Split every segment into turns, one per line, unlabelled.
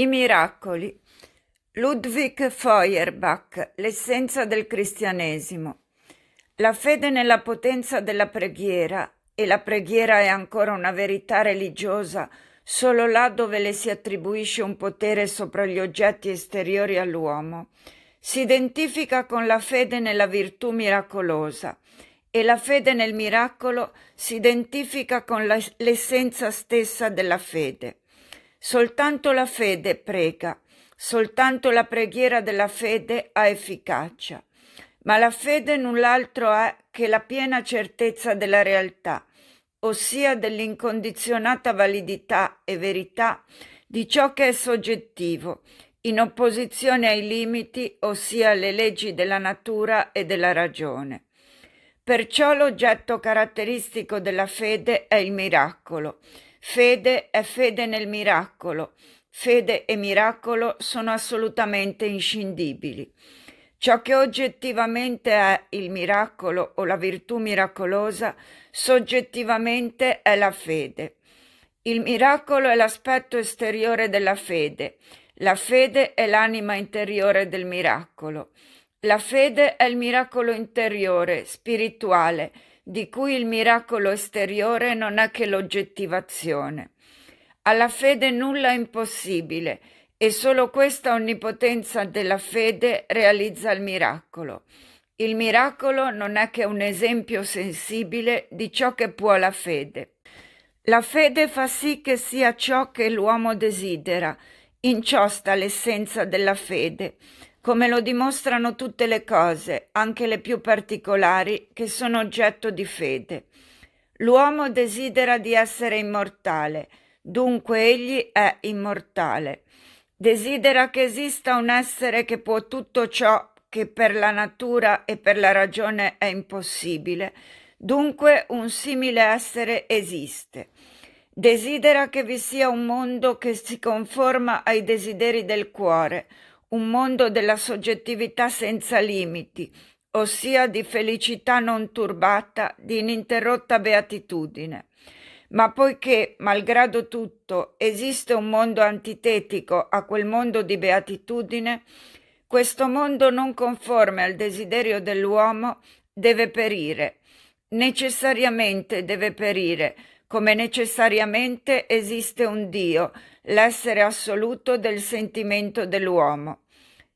I miracoli. Ludwig Feuerbach, l'essenza del cristianesimo. La fede nella potenza della preghiera, e la preghiera è ancora una verità religiosa solo là dove le si attribuisce un potere sopra gli oggetti esteriori all'uomo, si identifica con la fede nella virtù miracolosa e la fede nel miracolo si identifica con l'essenza stessa della fede. Soltanto la fede prega, soltanto la preghiera della fede ha efficacia. Ma la fede null'altro è che la piena certezza della realtà, ossia dell'incondizionata validità e verità di ciò che è soggettivo, in opposizione ai limiti, ossia alle leggi della natura e della ragione. Perciò l'oggetto caratteristico della fede è il miracolo, Fede è fede nel miracolo. Fede e miracolo sono assolutamente inscindibili. Ciò che oggettivamente è il miracolo o la virtù miracolosa, soggettivamente è la fede. Il miracolo è l'aspetto esteriore della fede, la fede è l'anima interiore del miracolo. La fede è il miracolo interiore, spirituale, di cui il miracolo esteriore non è che l'oggettivazione. Alla fede nulla è impossibile e solo questa onnipotenza della fede realizza il miracolo. Il miracolo non è che un esempio sensibile di ciò che può la fede. La fede fa sì che sia ciò che l'uomo desidera, in ciò sta l'essenza della fede come lo dimostrano tutte le cose, anche le più particolari, che sono oggetto di fede. L'uomo desidera di essere immortale, dunque egli è immortale. Desidera che esista un essere che può tutto ciò che per la natura e per la ragione è impossibile, dunque un simile essere esiste. Desidera che vi sia un mondo che si conforma ai desideri del cuore, un mondo della soggettività senza limiti, ossia di felicità non turbata, di ininterrotta beatitudine. Ma poiché, malgrado tutto, esiste un mondo antitetico a quel mondo di beatitudine, questo mondo non conforme al desiderio dell'uomo deve perire, necessariamente deve perire, come necessariamente esiste un Dio, l'essere assoluto del sentimento dell'uomo.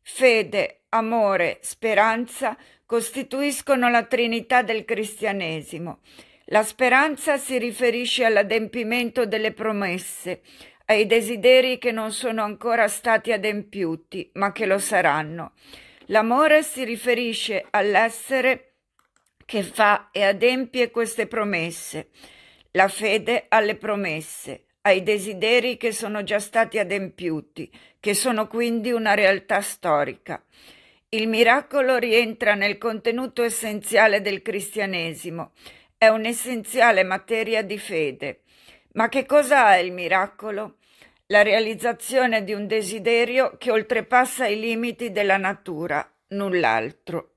Fede, amore, speranza costituiscono la trinità del cristianesimo. La speranza si riferisce all'adempimento delle promesse, ai desideri che non sono ancora stati adempiuti, ma che lo saranno. L'amore si riferisce all'essere che fa e adempie queste promesse la fede alle promesse, ai desideri che sono già stati adempiuti, che sono quindi una realtà storica. Il miracolo rientra nel contenuto essenziale del cristianesimo, è un'essenziale materia di fede. Ma che cosa è il miracolo? La realizzazione di un desiderio che oltrepassa i limiti della natura, null'altro.